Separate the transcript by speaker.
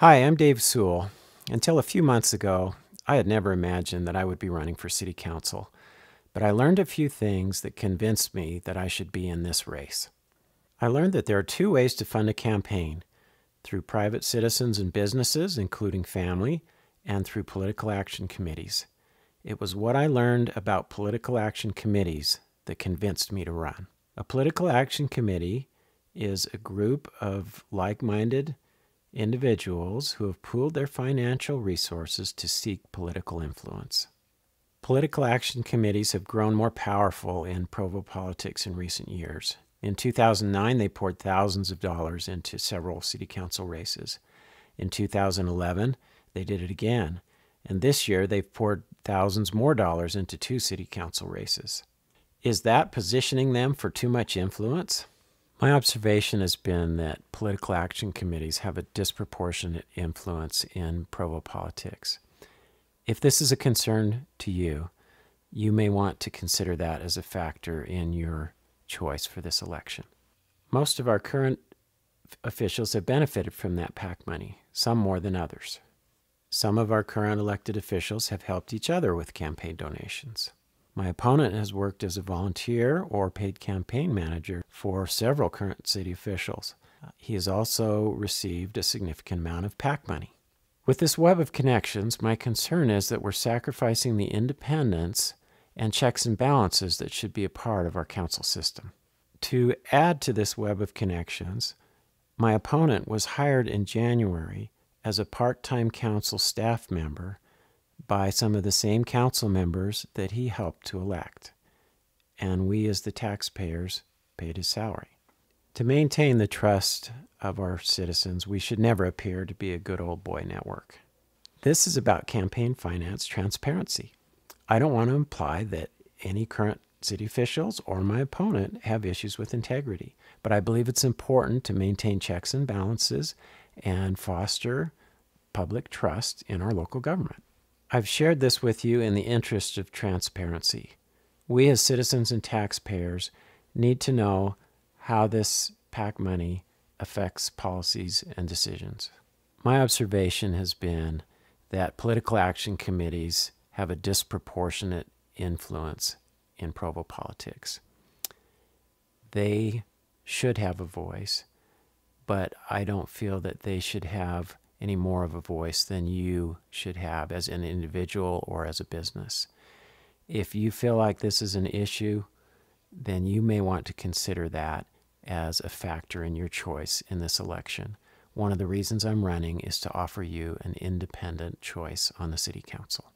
Speaker 1: Hi, I'm Dave Sewell. Until a few months ago, I had never imagined that I would be running for City Council, but I learned a few things that convinced me that I should be in this race. I learned that there are two ways to fund a campaign through private citizens and businesses, including family, and through political action committees. It was what I learned about political action committees that convinced me to run. A political action committee is a group of like minded, individuals who have pooled their financial resources to seek political influence. Political action committees have grown more powerful in Provo politics in recent years. In 2009, they poured thousands of dollars into several city council races. In 2011, they did it again. And this year, they've poured thousands more dollars into two city council races. Is that positioning them for too much influence? My observation has been that political action committees have a disproportionate influence in Provo politics. If this is a concern to you, you may want to consider that as a factor in your choice for this election. Most of our current officials have benefited from that PAC money, some more than others. Some of our current elected officials have helped each other with campaign donations. My opponent has worked as a volunteer or paid campaign manager for several current city officials. He has also received a significant amount of PAC money. With this web of connections, my concern is that we're sacrificing the independence and checks and balances that should be a part of our council system. To add to this web of connections, my opponent was hired in January as a part time council staff member by some of the same council members that he helped to elect, and we as the taxpayers paid his salary. To maintain the trust of our citizens, we should never appear to be a good old boy network. This is about campaign finance transparency. I don't want to imply that any current city officials or my opponent have issues with integrity, but I believe it's important to maintain checks and balances and foster public trust in our local government. I've shared this with you in the interest of transparency. We as citizens and taxpayers need to know how this PAC money affects policies and decisions. My observation has been that political action committees have a disproportionate influence in Provo politics. They should have a voice, but I don't feel that they should have any more of a voice than you should have as an individual or as a business. If you feel like this is an issue, then you may want to consider that as a factor in your choice in this election. One of the reasons I'm running is to offer you an independent choice on the City Council.